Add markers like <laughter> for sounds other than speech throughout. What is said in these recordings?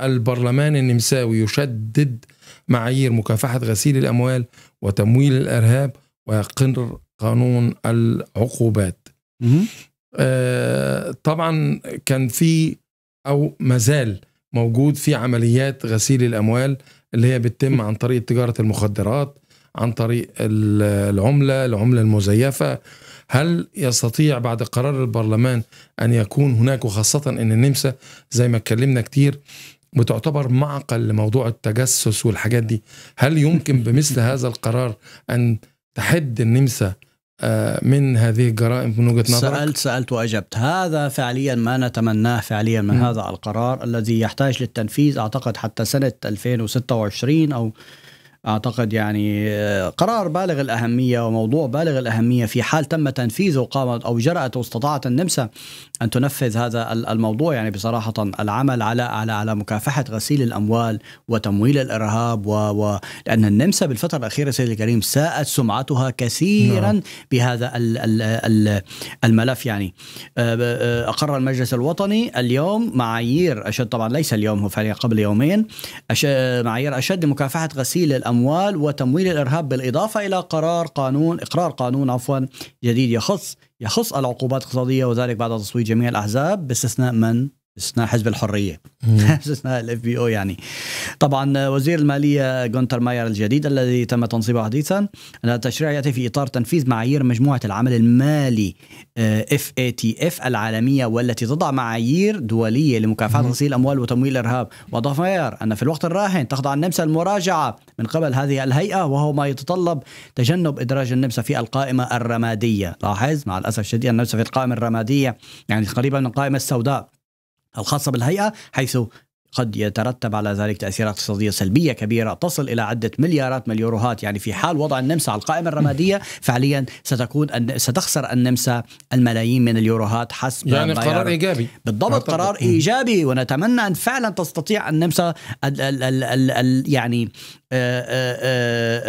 البرلمان النمساوي يشدد معايير مكافحة غسيل الأموال وتمويل الإرهاب ويقر قانون العقوبات آه طبعا كان في أو مازال موجود في عمليات غسيل الأموال اللي هي بتتم عن طريق تجارة المخدرات عن طريق العملة العملة المزيفة هل يستطيع بعد قرار البرلمان أن يكون هناك وخاصة أن النمسا زي ما اتكلمنا كتير بتعتبر معقل لموضوع التجسس والحاجات دي هل يمكن بمثل هذا القرار أن تحد النمسا آه، من هذه الجرائم من وجهه نظرك؟ سالت سالت واجبت، هذا فعليا ما نتمناه فعليا من م. هذا القرار الذي يحتاج للتنفيذ اعتقد حتى سنه 2026 او اعتقد يعني آه، قرار بالغ الاهميه وموضوع بالغ الاهميه في حال تم تنفيذه قامت او جرأت واستطاعت النمسا ان تنفذ هذا الموضوع يعني بصراحه العمل على على على مكافحه غسيل الاموال وتمويل الارهاب و, و لان النمسا بالفتره الاخيره سيدي الكريم ساءت سمعتها كثيرا نعم. بهذا الملف يعني آه، آه، اقر المجلس الوطني اليوم معايير اشد طبعا ليس اليوم هو فعليا قبل يومين معايير اشد لمكافحه غسيل الاموال الأموال وتمويل الإرهاب بالإضافة إلى قرار قانون إقرار قانون عفوا جديد يخص يخص العقوبات الاقتصادية وذلك بعد تصويت جميع الأحزاب باستثناء من اسمها حزب الحريه <laughs> اسمها الاف بي او يعني طبعا وزير الماليه جونتر ماير الجديد الذي تم تنصيبه حديثا ان التشريع ياتي في اطار تنفيذ معايير مجموعه العمل المالي اف اي تي اف العالميه والتي تضع معايير دوليه لمكافحه غسيل الاموال وتمويل الارهاب واضاف ماير ان في الوقت الراهن تخضع النمسا المراجعه من قبل هذه الهيئه وهو ما يتطلب تجنب ادراج النمسا في القائمه الرماديه لاحظ مع الاسف الشديد النمسا في القائمه الرماديه يعني قريبا من القائمه السوداء الخاصة بالهيئة حيث قد يترتب على ذلك تأثيرات اقتصادية سلبية كبيرة تصل إلى عدة مليارات من اليوروهات يعني في حال وضع النمسا على القائمة الرمادية <laughs> فعليا ستكون ستخسر النمسا الملايين من اليوروهات حسب يعني قرار إيجابي بالضبط قرار إيجابي ونتمنى أن فعلا تستطيع النمسا الـ الـ الـ الـ الـ يعني آه، آه،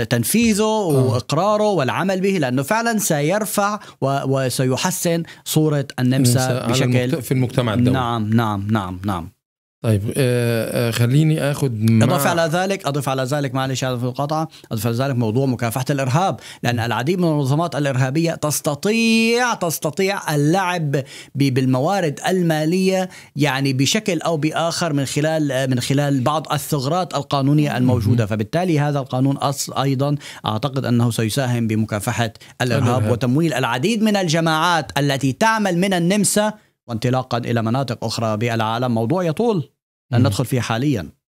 آه، تنفيذه واقراره والعمل به لانه فعلا سيرفع وسيحسن صوره النمسا بشكل في المجتمع الدولي نعم نعم نعم نعم طيب آه، آه، خليني اخذ مع... اضف على ذلك اضف على ذلك معلش هذا في القطعه اضف على ذلك موضوع مكافحه الارهاب لان العديد من المنظمات الارهابيه تستطيع تستطيع اللعب بالموارد الماليه يعني بشكل او باخر من خلال من خلال بعض الثغرات القانونيه الموجوده فبالتالي هذا القانون ايضا اعتقد انه سيساهم بمكافحه الارهاب, الإرهاب. وتمويل العديد من الجماعات التي تعمل من النمسا وانطلاقا الى مناطق اخرى بالعالم موضوع يطول لن ندخل فيه حاليا